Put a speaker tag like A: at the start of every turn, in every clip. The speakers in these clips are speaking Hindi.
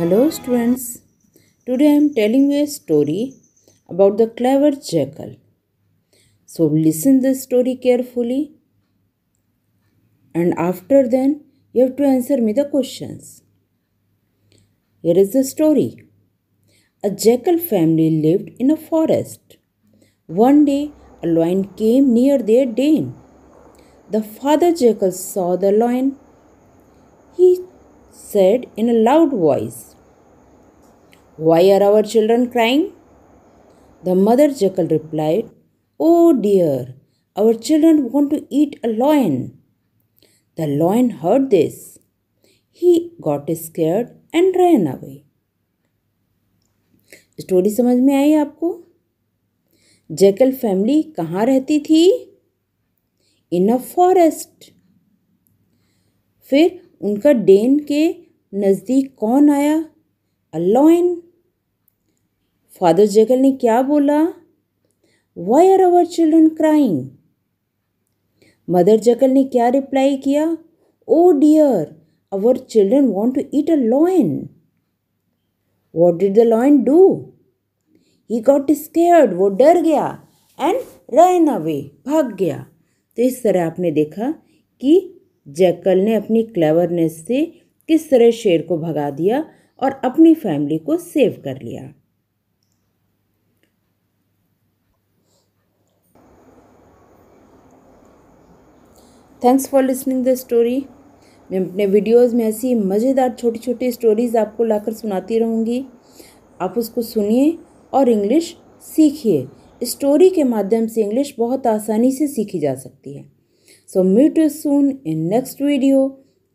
A: Hello students, today I am telling you a story about the clever jackal. So listen the story carefully and after then you have to answer me the questions. Here is the story. A jackal family lived in a forest. One day a lion came near their den. The father jackal saw the lion. He said in a loud voice. Why are our children crying? The mother jackal replied, Oh dear, our children want to eat a lion. The lion heard this. He got scared and ran away. Story समझ में आई आपको जैकल फैमिली कहाँ रहती थी इन अ फॉरेस्ट फिर उनका डेन के नज़दीक कौन आया अल्लाइन फादर जगल ने क्या बोला why are our children crying mother jackal ने क्या रिप्लाई किया oh dear our children want to eat a lion what did the lion do he got scared वो डर गया एंड रन अवे भाग गया तो इस तरह आपने देखा कि जैकल ने अपनी क्लेवरनेस से किस तरह शेर को भगा दिया और अपनी फैमिली को सेव कर लिया thanks for listening the story मैं अपने वीडियोस में ऐसी मज़ेदार छोटी छोटी स्टोरीज़ आपको लाकर सुनाती रहूँगी आप उसको सुनिए और इंग्लिश सीखिए स्टोरी के माध्यम से इंग्लिश बहुत आसानी से सीखी जा सकती है so meet soon in next video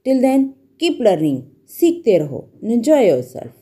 A: till then keep learning सीखते रहो एंजॉय योर सेल्फ